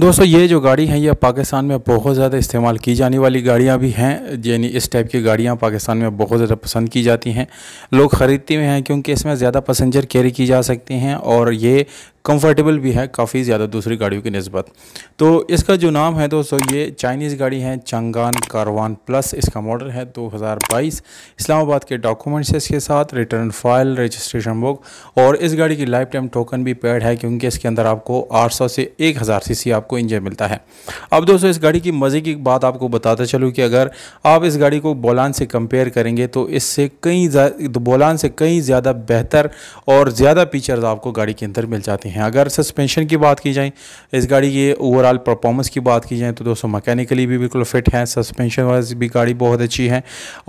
दोस्तों ये जो गाड़ी हैं ये पाकिस्तान में बहुत ज़्यादा इस्तेमाल की जाने वाली गाड़ियाँ भी हैं यानी इस टाइप की गाड़ियाँ पाकिस्तान में बहुत ज़्यादा पसंद की जाती हैं लोग ख़रीदते हुए हैं क्योंकि इसमें ज़्यादा पसेंजर कैरी की जा सकती हैं और ये कंफर्टेबल भी है काफ़ी ज़्यादा दूसरी गाड़ियों की नस्बत तो इसका जो नाम है दोस्तों ये चाइनीज़ गाड़ी है चंगान कारवान प्लस इसका मॉडल है 2022 इस्लामाबाद के डॉक्यूमेंट्स इसके साथ रिटर्न फाइल रजिस्ट्रेशन बुक और इस गाड़ी की लाइफ टाइम टोकन भी पेड है क्योंकि इसके अंदर आपको आठ से एक हज़ार आपको इंजन मिलता है अब दोस्तों इस गाड़ी की मज़े की बात आपको बताते चलूँ कि अगर आप इस गाड़ी को बोलान से कंपेयर करेंगे तो इससे कई बोलान से कई ज़्यादा बेहतर और ज़्यादा फीचर्स आपको गाड़ी के अंदर मिल जाती हैं हैं अगर सस्पेंशन की बात की जाए इस गाड़ी के ओवरऑल परफॉर्मेंस की बात की जाए तो दोस्तों मैकेनिकली भी बिल्कुल फिट है सस्पेंशन वाइज भी गाड़ी बहुत अच्छी है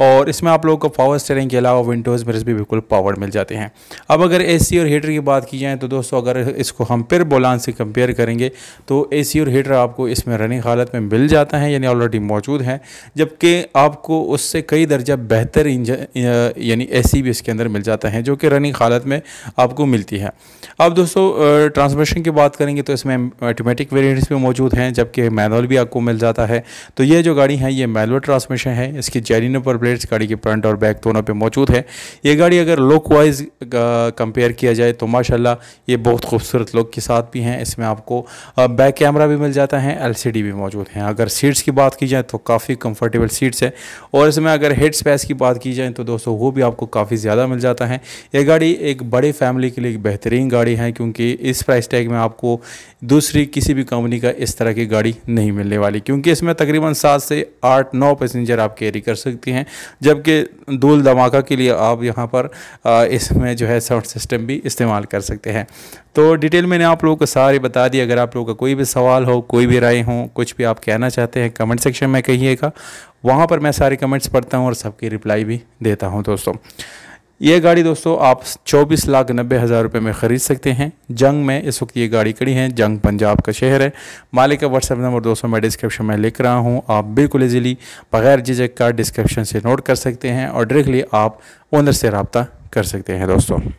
और इसमें आप लोगों को पावर स्टेयरिंग के अलावा विंडोज़ मिरर्स भी बिल्कुल पावर मिल जाते हैं अब अगर ए और हीटर की बात की जाए तो दोस्तों अगर इसको हम फिर बोलान से कंपेयर करेंगे तो ए और हीटर आपको इसमें रनिंग हालत में मिल जाता है यानी ऑलरेडी मौजूद है जबकि आपको उससे कई दर्जा बेहतर यानी ए भी इसके अंदर मिल जाता है जो कि रनिंग हालत में आपको मिलती है अब दोस्तों अगर ट्रांसमिशन की बात करेंगे तो इसमें ऑटोमेटिक वेरिएंट्स भी मौजूद हैं जबकि मैनुअल भी आपको मिल जाता है तो ये जो गाड़ी है ये मैनुअल ट्रांसमिशन है इसकी जेरी नंबर प्लेट्स गाड़ी के फ्रंट और बैक दोनों पे मौजूद है ये गाड़ी अगर लुक वाइज कंपेयर किया जाए तो माशाला ये बहुत खूबसूरत लुक के साथ भी हैं इसमें आपको बैक कैमरा भी मिल जाता है एल भी मौजूद हैं अगर सीट्स की बात की जाए तो काफ़ी कम्फर्टेबल सीट्स है और इसमें अगर हेड स्पेस की बात की जाए तो दोस्तों वो भी आपको काफ़ी ज़्यादा मिल जाता है ये गाड़ी एक बड़े फैमिली के लिए एक बेहतरीन गाड़ी है क्योंकि इस प्राइस टैग में आपको दूसरी किसी भी कंपनी का इस तरह की गाड़ी नहीं मिलने वाली क्योंकि इसमें तकरीबन सात से आठ नौ पैसेंजर आप कैरी कर सकती हैं जबकि धूल धमाका के लिए आप यहाँ पर इसमें जो है साउंड सिस्टम भी इस्तेमाल कर सकते हैं तो डिटेल मैंने आप लोगों को सारे बता दिए अगर आप लोगों का कोई भी सवाल हो कोई भी राय हो कुछ भी आप कहना चाहते हैं कमेंट सेक्शन में कहिएगा वहाँ पर मैं सारे कमेंट्स पढ़ता हूँ और सबकी रिप्लाई भी देता हूँ दोस्तों ये गाड़ी दोस्तों आप चौबीस लाख नब्बे हज़ार रुपये में ख़रीद सकते हैं जंग में इस वक्त ये गाड़ी खड़ी है जंग पंजाब का शहर है मालिक का व्हाट्सअप नंबर दोस्तों मैं डिस्क्रिप्शन में लिख रहा हूँ आप बिल्कुल ईजिली बग़ैर झिझक का डिस्क्रिप्शन से नोट कर सकते हैं और डायरेक्टली आप ओनर से रबता कर सकते हैं दोस्तों